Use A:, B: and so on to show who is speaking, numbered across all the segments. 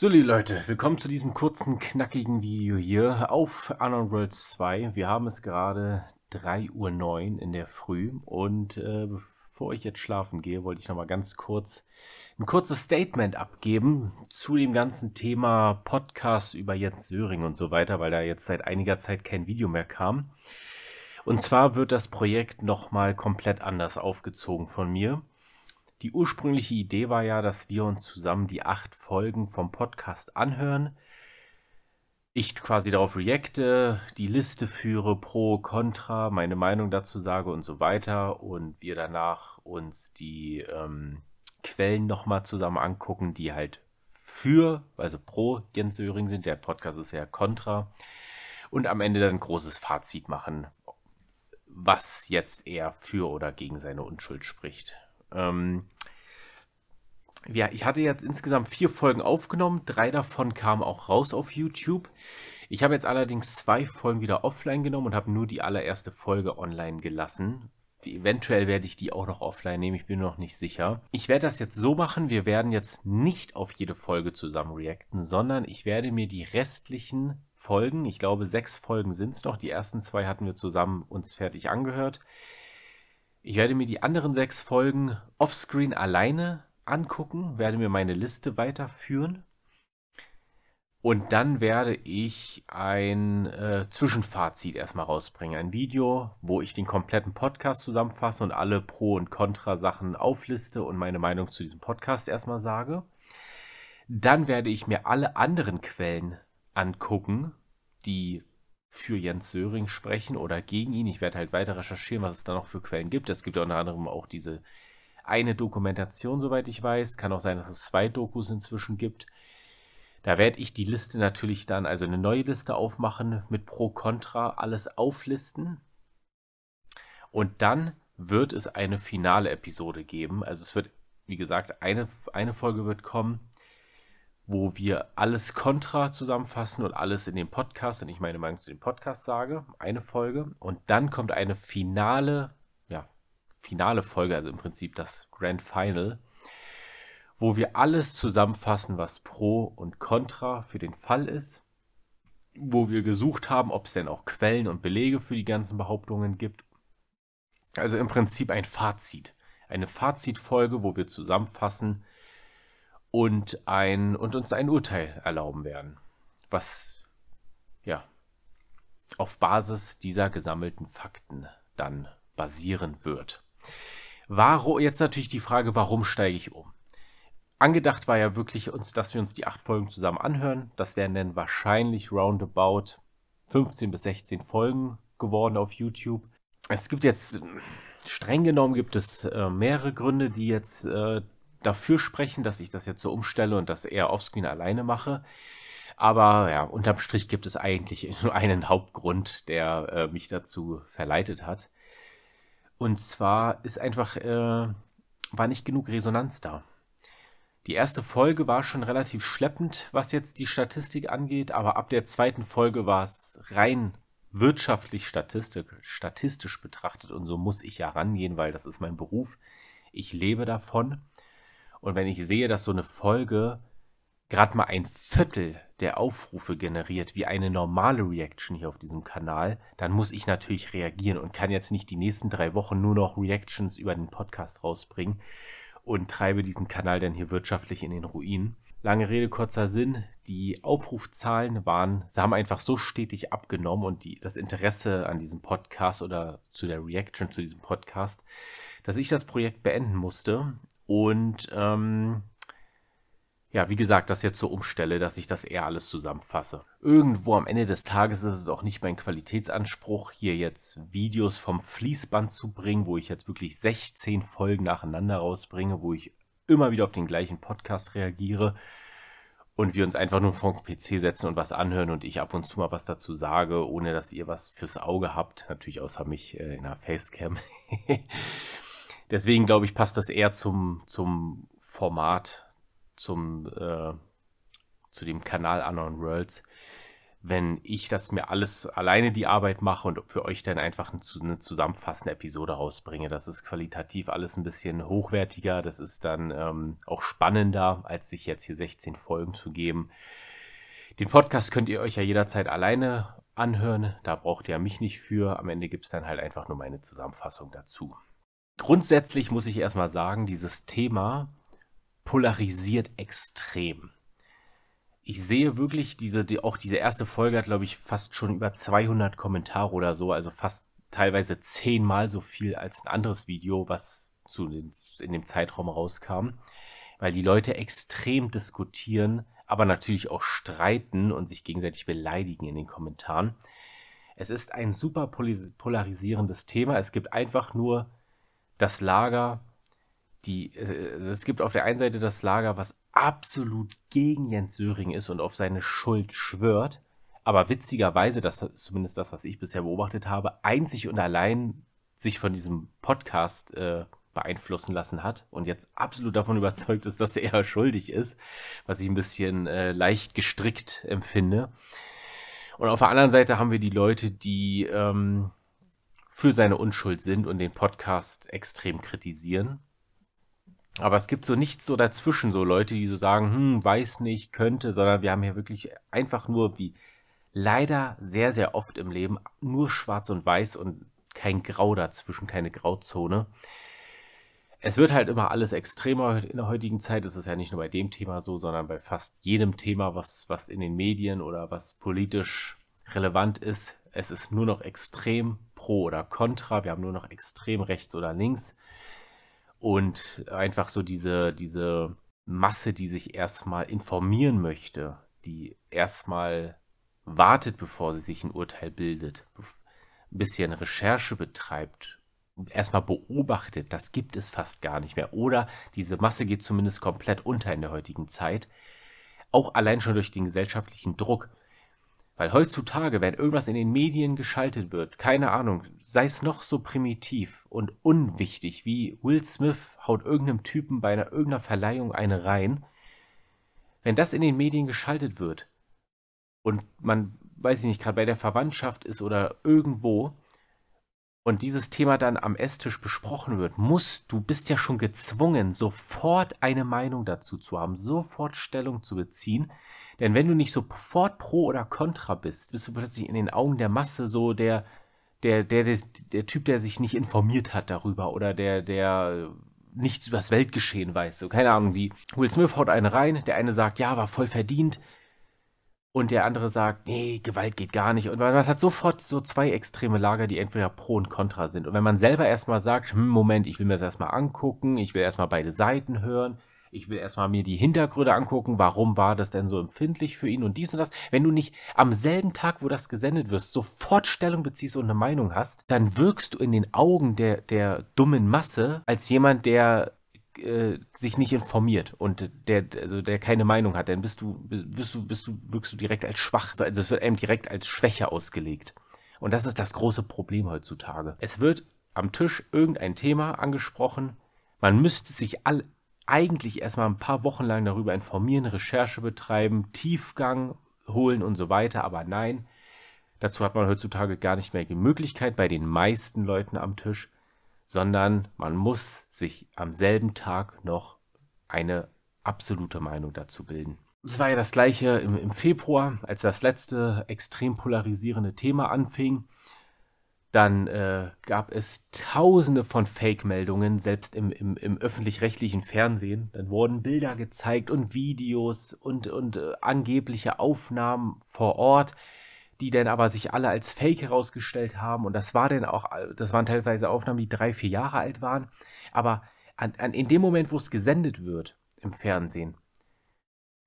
A: So, liebe Leute, willkommen zu diesem kurzen, knackigen Video hier auf Unknown World 2. Wir haben es gerade 3.09 Uhr in der Früh und äh, bevor ich jetzt schlafen gehe, wollte ich nochmal ganz kurz ein kurzes Statement abgeben zu dem ganzen Thema Podcast über Jens Söring und so weiter, weil da jetzt seit einiger Zeit kein Video mehr kam. Und zwar wird das Projekt nochmal komplett anders aufgezogen von mir. Die ursprüngliche Idee war ja, dass wir uns zusammen die acht Folgen vom Podcast anhören. Ich quasi darauf reacte, die Liste führe, pro, contra, meine Meinung dazu sage und so weiter. Und wir danach uns die ähm, Quellen nochmal zusammen angucken, die halt für, also pro Jens Söring sind. Der Podcast ist ja contra. Und am Ende dann ein großes Fazit machen, was jetzt er für oder gegen seine Unschuld spricht. Ähm, ja, ich hatte jetzt insgesamt vier Folgen aufgenommen. Drei davon kamen auch raus auf YouTube. Ich habe jetzt allerdings zwei Folgen wieder offline genommen und habe nur die allererste Folge online gelassen. Eventuell werde ich die auch noch offline nehmen, ich bin noch nicht sicher. Ich werde das jetzt so machen, wir werden jetzt nicht auf jede Folge zusammen reacten, sondern ich werde mir die restlichen Folgen, ich glaube sechs Folgen sind es noch, die ersten zwei hatten wir zusammen uns fertig angehört. Ich werde mir die anderen sechs Folgen offscreen alleine angucken, werde mir meine Liste weiterführen. Und dann werde ich ein äh, Zwischenfazit erstmal rausbringen. Ein Video, wo ich den kompletten Podcast zusammenfasse und alle Pro- und Contra-Sachen aufliste und meine Meinung zu diesem Podcast erstmal sage. Dann werde ich mir alle anderen Quellen angucken, die für Jens Söring sprechen oder gegen ihn. Ich werde halt weiter recherchieren, was es da noch für Quellen gibt. Es gibt ja unter anderem auch diese eine Dokumentation, soweit ich weiß. Kann auch sein, dass es zwei Dokus inzwischen gibt. Da werde ich die Liste natürlich dann, also eine neue Liste aufmachen, mit Pro, Contra, alles auflisten. Und dann wird es eine finale Episode geben. Also es wird, wie gesagt, eine, eine Folge wird kommen, wo wir alles kontra zusammenfassen und alles in dem Podcast und ich meine Meinung zu dem Podcast sage, eine Folge. Und dann kommt eine finale, ja, finale Folge, also im Prinzip das Grand Final, wo wir alles zusammenfassen, was pro und contra für den Fall ist, wo wir gesucht haben, ob es denn auch Quellen und Belege für die ganzen Behauptungen gibt. Also im Prinzip ein Fazit. Eine Fazitfolge, wo wir zusammenfassen, und, ein, und uns ein Urteil erlauben werden, was ja auf Basis dieser gesammelten Fakten dann basieren wird. Warum, jetzt natürlich die Frage, warum steige ich um? Angedacht war ja wirklich uns, dass wir uns die acht Folgen zusammen anhören. Das wären dann wahrscheinlich roundabout 15 bis 16 Folgen geworden auf YouTube. Es gibt jetzt, streng genommen gibt es äh, mehrere Gründe, die jetzt äh, dafür sprechen, dass ich das jetzt so umstelle und das eher offscreen alleine mache. Aber ja, unterm Strich gibt es eigentlich nur einen Hauptgrund, der äh, mich dazu verleitet hat. Und zwar ist einfach, äh, war nicht genug Resonanz da. Die erste Folge war schon relativ schleppend, was jetzt die Statistik angeht, aber ab der zweiten Folge war es rein wirtschaftlich statistisch betrachtet und so muss ich ja rangehen, weil das ist mein Beruf. Ich lebe davon. Und wenn ich sehe, dass so eine Folge gerade mal ein Viertel der Aufrufe generiert, wie eine normale Reaction hier auf diesem Kanal, dann muss ich natürlich reagieren und kann jetzt nicht die nächsten drei Wochen nur noch Reactions über den Podcast rausbringen und treibe diesen Kanal dann hier wirtschaftlich in den Ruin. Lange Rede, kurzer Sinn, die Aufrufzahlen waren, sie haben einfach so stetig abgenommen und die, das Interesse an diesem Podcast oder zu der Reaction zu diesem Podcast, dass ich das Projekt beenden musste und ähm, ja, wie gesagt, das jetzt so umstelle, dass ich das eher alles zusammenfasse. Irgendwo am Ende des Tages ist es auch nicht mein Qualitätsanspruch, hier jetzt Videos vom Fließband zu bringen, wo ich jetzt wirklich 16 Folgen nacheinander rausbringe, wo ich immer wieder auf den gleichen Podcast reagiere und wir uns einfach nur vor den PC setzen und was anhören und ich ab und zu mal was dazu sage, ohne dass ihr was fürs Auge habt. Natürlich außer mich äh, in der Facecam. deswegen glaube ich, passt das eher zum, zum Format, zum, äh, zu dem Kanal Unknown Worlds, wenn ich das mir alles alleine die Arbeit mache und für euch dann einfach eine, eine zusammenfassende Episode rausbringe. Das ist qualitativ alles ein bisschen hochwertiger, das ist dann ähm, auch spannender, als sich jetzt hier 16 Folgen zu geben. Den Podcast könnt ihr euch ja jederzeit alleine anhören, da braucht ihr mich nicht für. Am Ende gibt es dann halt einfach nur meine Zusammenfassung dazu. Grundsätzlich muss ich erstmal sagen, dieses Thema polarisiert extrem. Ich sehe wirklich diese, die, auch diese erste Folge hat, glaube ich, fast schon über 200 Kommentare oder so, also fast teilweise zehnmal so viel als ein anderes Video, was zu, in dem Zeitraum rauskam, weil die Leute extrem diskutieren, aber natürlich auch streiten und sich gegenseitig beleidigen in den Kommentaren. Es ist ein super polarisierendes Thema. Es gibt einfach nur das Lager, die, äh, es gibt auf der einen Seite das Lager, was absolut gegen Jens Söring ist und auf seine Schuld schwört, aber witzigerweise, das ist zumindest das, was ich bisher beobachtet habe, einzig und allein sich von diesem Podcast äh, beeinflussen lassen hat und jetzt absolut davon überzeugt ist, dass er schuldig ist, was ich ein bisschen äh, leicht gestrickt empfinde. Und auf der anderen Seite haben wir die Leute, die ähm, für seine Unschuld sind und den Podcast extrem kritisieren. Aber es gibt so nichts so dazwischen, so Leute, die so sagen, hm, weiß nicht, könnte, sondern wir haben hier wirklich einfach nur, wie leider sehr, sehr oft im Leben, nur schwarz und weiß und kein Grau dazwischen, keine Grauzone. Es wird halt immer alles extremer in der heutigen Zeit. Es ist ja nicht nur bei dem Thema so, sondern bei fast jedem Thema, was, was in den Medien oder was politisch relevant ist, es ist nur noch extrem pro oder contra, wir haben nur noch extrem rechts oder links und einfach so diese, diese Masse, die sich erstmal informieren möchte, die erstmal wartet, bevor sie sich ein Urteil bildet, ein bisschen Recherche betreibt, erstmal beobachtet, das gibt es fast gar nicht mehr. Oder diese Masse geht zumindest komplett unter in der heutigen Zeit. Auch allein schon durch den gesellschaftlichen Druck. Weil heutzutage, wenn irgendwas in den Medien geschaltet wird, keine Ahnung, sei es noch so primitiv und unwichtig, wie Will Smith haut irgendeinem Typen bei einer, irgendeiner Verleihung eine rein, wenn das in den Medien geschaltet wird und man, weiß ich nicht, gerade bei der Verwandtschaft ist oder irgendwo, und dieses Thema dann am Esstisch besprochen wird, musst du bist ja schon gezwungen, sofort eine Meinung dazu zu haben, sofort Stellung zu beziehen. Denn wenn du nicht sofort pro oder contra bist, bist du plötzlich in den Augen der Masse so der, der, der, der, der Typ, der sich nicht informiert hat darüber oder der, der nichts das Weltgeschehen weiß. So, keine Ahnung wie. Will Smith haut einen rein, der eine sagt, ja, war voll verdient, und der andere sagt, nee, Gewalt geht gar nicht. Und man hat sofort so zwei extreme Lager, die entweder pro und contra sind. Und wenn man selber erstmal sagt, hm, Moment, ich will mir das erstmal angucken, ich will erstmal beide Seiten hören, ich will erstmal mir die Hintergründe angucken, warum war das denn so empfindlich für ihn und dies und das. Wenn du nicht am selben Tag, wo das gesendet wirst, sofort Stellung beziehst und eine Meinung hast, dann wirkst du in den Augen der, der dummen Masse als jemand, der äh, sich nicht informiert und der, also der keine Meinung hat, dann bist du, bist du, bist du, wirkst du direkt als schwach. Also es wird einem direkt als Schwäche ausgelegt. Und das ist das große Problem heutzutage. Es wird am Tisch irgendein Thema angesprochen. Man müsste sich all, eigentlich erstmal ein paar Wochen lang darüber informieren, Recherche betreiben, Tiefgang holen und so weiter, aber nein, dazu hat man heutzutage gar nicht mehr die Möglichkeit bei den meisten Leuten am Tisch, sondern man muss sich am selben Tag noch eine absolute Meinung dazu bilden. Es war ja das gleiche im, im, Februar, als das letzte extrem polarisierende Thema anfing. Dann äh, gab es tausende von Fake-Meldungen, selbst im, im, im öffentlich-rechtlichen Fernsehen. Dann wurden Bilder gezeigt und Videos und, und äh, angebliche Aufnahmen vor Ort die dann aber sich alle als Fake herausgestellt haben. Und das war dann auch, äh, das waren teilweise Aufnahmen, die drei, vier Jahre alt waren. Aber an, an, in dem Moment, wo es gesendet wird im Fernsehen,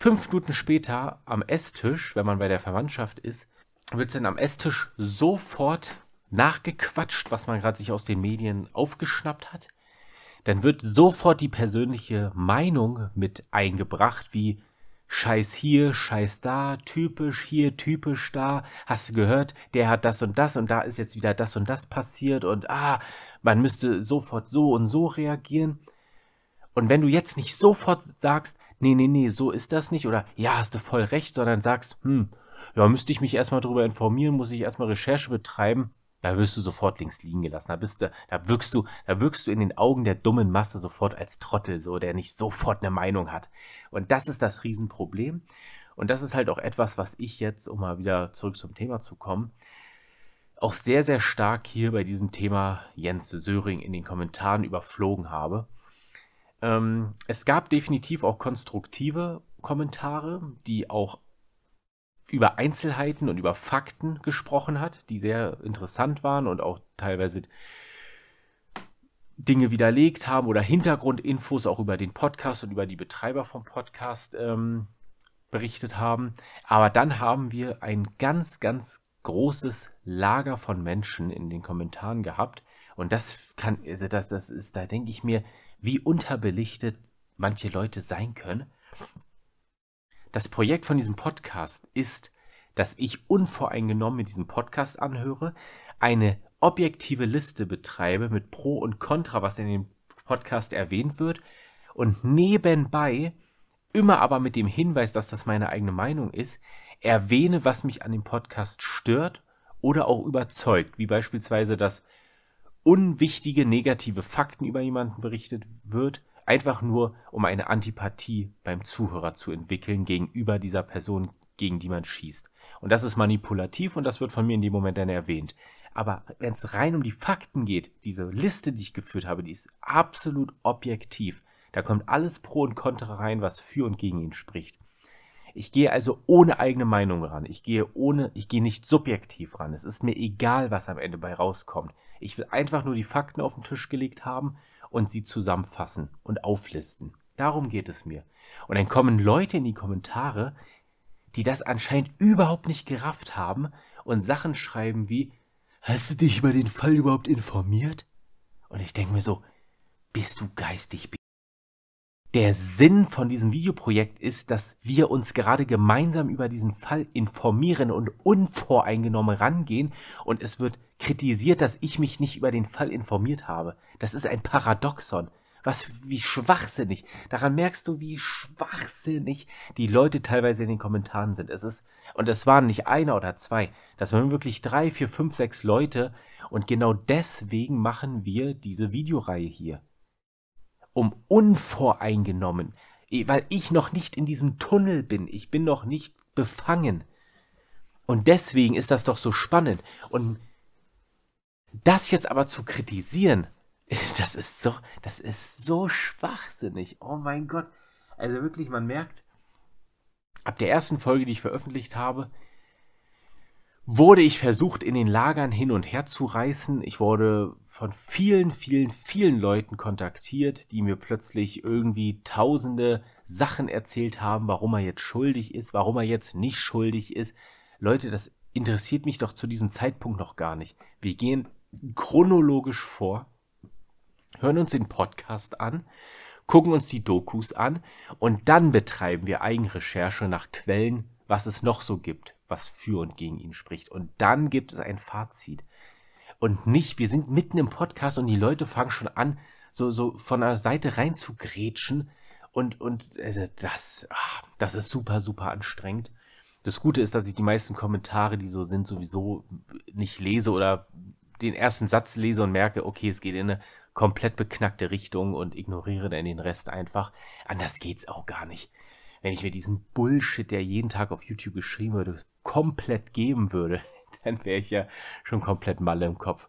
A: fünf Minuten später am Esstisch, wenn man bei der Verwandtschaft ist, wird es dann am Esstisch sofort nachgequatscht, was man gerade sich aus den Medien aufgeschnappt hat. Dann wird sofort die persönliche Meinung mit eingebracht, wie Scheiß hier, Scheiß da, typisch hier, typisch da. Hast du gehört, der hat das und das und da ist jetzt wieder das und das passiert und ah, man müsste sofort so und so reagieren. Und wenn du jetzt nicht sofort sagst, nee, nee, nee, so ist das nicht oder ja, hast du voll recht, sondern sagst, hm, ja, müsste ich mich erstmal drüber informieren, muss ich erstmal Recherche betreiben, da wirst du sofort links liegen gelassen. Da, bist du, da, wirkst du, da wirkst du in den Augen der dummen Masse sofort als Trottel, so, der nicht sofort eine Meinung hat. Und das ist das Riesenproblem. Und das ist halt auch etwas, was ich jetzt, um mal wieder zurück zum Thema zu kommen, auch sehr, sehr stark hier bei diesem Thema Jens Söring in den Kommentaren überflogen habe. Ähm, es gab definitiv auch konstruktive Kommentare, die auch über Einzelheiten und über Fakten gesprochen hat, die sehr interessant waren und auch teilweise Dinge widerlegt haben oder Hintergrundinfos auch über den Podcast und über die Betreiber vom Podcast ähm, berichtet haben. Aber dann haben wir ein ganz, ganz großes Lager von Menschen in den Kommentaren gehabt. Und das kann, also das, das ist, da denke ich mir, wie unterbelichtet manche Leute sein können das Projekt von diesem Podcast ist, dass ich unvoreingenommen mit diesem Podcast anhöre, eine objektive Liste betreibe mit Pro und Contra, was in dem Podcast erwähnt wird, und nebenbei, immer aber mit dem Hinweis, dass das meine eigene Meinung ist, erwähne, was mich an dem Podcast stört oder auch überzeugt, wie beispielsweise, dass unwichtige negative Fakten über jemanden berichtet wird einfach nur, um eine Antipathie beim Zuhörer zu entwickeln gegenüber dieser Person, gegen die man schießt. Und das ist manipulativ und das wird von mir in dem Moment dann erwähnt. Aber wenn es rein um die Fakten geht, diese Liste, die ich geführt habe, die ist absolut objektiv. Da kommt alles pro und contra rein, was für und gegen ihn spricht. Ich gehe also ohne eigene Meinung ran. Ich gehe ohne, ich gehe nicht subjektiv ran. Es ist mir egal, was am Ende bei rauskommt. Ich will einfach nur die Fakten auf den Tisch gelegt haben und sie zusammenfassen und auflisten. Darum geht es mir. Und dann kommen Leute in die Kommentare, die das anscheinend überhaupt nicht gerafft haben und Sachen schreiben wie, hast du dich über den Fall überhaupt informiert? Und ich denke mir so, bist du geistig der Sinn von diesem Videoprojekt ist, dass wir uns gerade gemeinsam über diesen Fall informieren und unvoreingenommen rangehen und es wird kritisiert, dass ich mich nicht über den Fall informiert habe. Das ist ein Paradoxon. Was, wie schwachsinnig. Daran merkst du, wie schwachsinnig die Leute teilweise in den Kommentaren sind. Es ist, und es waren nicht einer oder zwei. Das waren wirklich drei, vier, fünf, sechs Leute. Und genau deswegen machen wir diese Videoreihe hier um unvoreingenommen, weil ich noch nicht in diesem Tunnel bin, ich bin noch nicht befangen. Und deswegen ist das doch so spannend. Und das jetzt aber zu kritisieren, das ist so, das ist so schwachsinnig. Oh mein Gott. Also wirklich, man merkt, ab der ersten Folge, die ich veröffentlicht habe, wurde ich versucht, in den Lagern hin und her zu reißen. Ich wurde von vielen, vielen, vielen Leuten kontaktiert, die mir plötzlich irgendwie tausende Sachen erzählt haben, warum er jetzt schuldig ist, warum er jetzt nicht schuldig ist. Leute, das interessiert mich doch zu diesem Zeitpunkt noch gar nicht. Wir gehen chronologisch vor, hören uns den Podcast an, gucken uns die Dokus an und dann betreiben wir Eigenrecherche nach Quellen, was es noch so gibt, was für und gegen ihn spricht. Und dann gibt es ein Fazit. Und nicht, wir sind mitten im Podcast und die Leute fangen schon an, so, so von der Seite rein zu grätschen. Und, und also das, ah, das ist super, super anstrengend. Das Gute ist, dass ich die meisten Kommentare, die so sind, sowieso nicht lese oder den ersten Satz lese und merke, okay, es geht in eine komplett beknackte Richtung und ignoriere dann den Rest einfach. Anders geht's auch gar nicht wenn ich mir diesen Bullshit, der jeden Tag auf YouTube geschrieben wird, komplett geben würde, dann wäre ich ja schon komplett Malle im Kopf.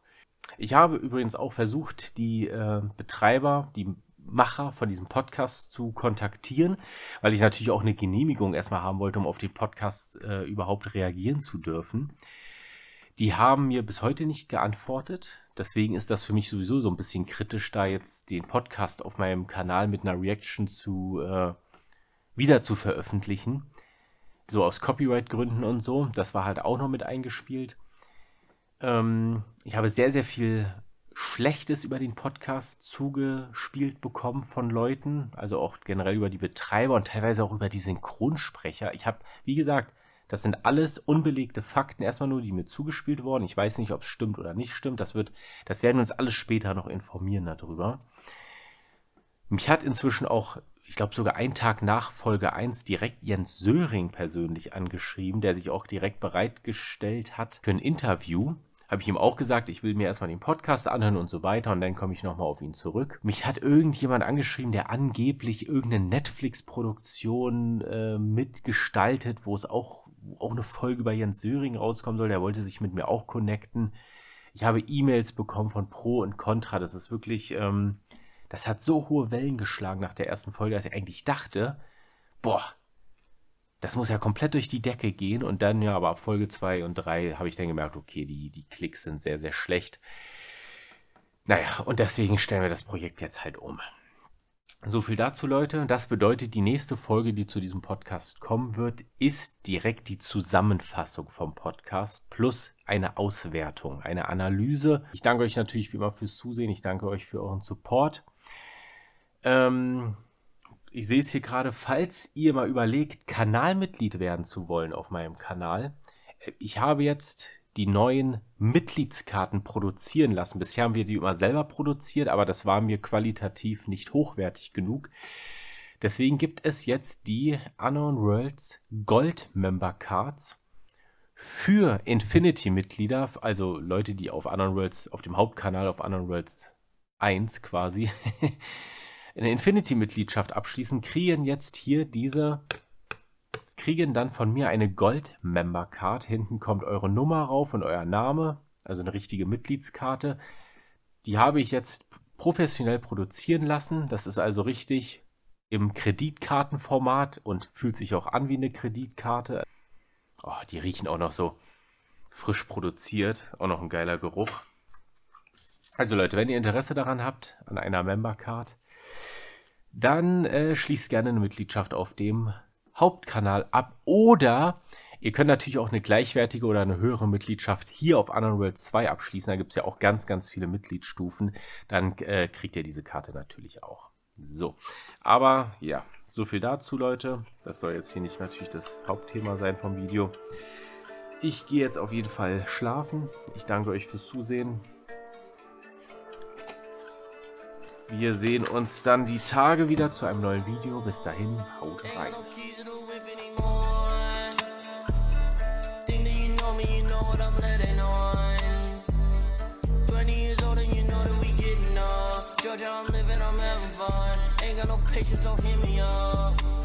A: Ich habe übrigens auch versucht, die äh, Betreiber, die Macher von diesem Podcast zu kontaktieren, weil ich natürlich auch eine Genehmigung erstmal haben wollte, um auf den Podcast äh, überhaupt reagieren zu dürfen. Die haben mir bis heute nicht geantwortet. Deswegen ist das für mich sowieso so ein bisschen kritisch, da jetzt den Podcast auf meinem Kanal mit einer Reaction zu äh, wieder zu veröffentlichen. So aus Copyright-Gründen und so. Das war halt auch noch mit eingespielt. Ähm, ich habe sehr, sehr viel Schlechtes über den Podcast zugespielt bekommen von Leuten, also auch generell über die Betreiber und teilweise auch über die Synchronsprecher. Ich habe, wie gesagt, das sind alles unbelegte Fakten, erstmal nur, die mir zugespielt wurden. Ich weiß nicht, ob es stimmt oder nicht stimmt. Das, wird, das werden wir uns alles später noch informieren darüber. Mich hat inzwischen auch ich glaube sogar einen Tag nach Folge 1 direkt Jens Söring persönlich angeschrieben, der sich auch direkt bereitgestellt hat für ein Interview. Habe ich ihm auch gesagt, ich will mir erstmal den Podcast anhören und so weiter und dann komme ich nochmal auf ihn zurück. Mich hat irgendjemand angeschrieben, der angeblich irgendeine Netflix-Produktion äh, mitgestaltet, wo es auch, auch eine Folge über Jens Söring rauskommen soll. Der wollte sich mit mir auch connecten. Ich habe E-Mails bekommen von Pro und Contra. Das ist wirklich... Ähm, das hat so hohe Wellen geschlagen nach der ersten Folge, dass ich eigentlich dachte, boah, das muss ja komplett durch die Decke gehen. Und dann, ja, aber ab Folge 2 und 3 habe ich dann gemerkt, okay, die, die Klicks sind sehr, sehr schlecht. Naja, und deswegen stellen wir das Projekt jetzt halt um. So viel dazu, Leute. Das bedeutet, die nächste Folge, die zu diesem Podcast kommen wird, ist direkt die Zusammenfassung vom Podcast plus eine Auswertung, eine Analyse. Ich danke euch natürlich wie immer fürs Zusehen. Ich danke euch für euren Support. Ähm, ich sehe es hier gerade, falls ihr mal überlegt, Kanalmitglied werden zu wollen auf meinem Kanal. Äh, ich habe jetzt die neuen Mitgliedskarten produzieren lassen. Bisher haben wir die immer selber produziert, aber das war mir qualitativ nicht hochwertig genug. Deswegen gibt es jetzt die Unknown Worlds Gold Member Cards für Infinity-Mitglieder, also Leute, die auf Unknown Worlds, auf dem Hauptkanal auf Unknown Worlds 1 quasi eine Infinity-Mitgliedschaft abschließen, kriegen jetzt hier diese, kriegen dann von mir eine Gold-Member-Card. Hinten kommt eure Nummer rauf und euer Name, also eine richtige Mitgliedskarte. Die habe ich jetzt professionell produzieren lassen. Das ist also richtig im Kreditkartenformat und fühlt sich auch an wie eine Kreditkarte. Oh, die riechen auch noch so frisch produziert. Auch noch ein geiler Geruch. Also Leute, wenn ihr Interesse daran habt, an einer Member-Card, dann äh, schließt gerne eine Mitgliedschaft auf dem Hauptkanal ab. Oder ihr könnt natürlich auch eine gleichwertige oder eine höhere Mitgliedschaft hier auf Unreal 2 abschließen. Da gibt es ja auch ganz, ganz viele Mitgliedsstufen. Dann äh, kriegt ihr diese Karte natürlich auch. So, aber ja, so viel dazu, Leute. Das soll jetzt hier nicht natürlich das Hauptthema sein vom Video. Ich gehe jetzt auf jeden Fall schlafen. Ich danke euch fürs Zusehen. Wir sehen uns dann die Tage wieder zu einem neuen Video. Bis dahin, haut rein. Georgia, I'm living, I'm having fun. Ain't got no pictures, don't hit me up.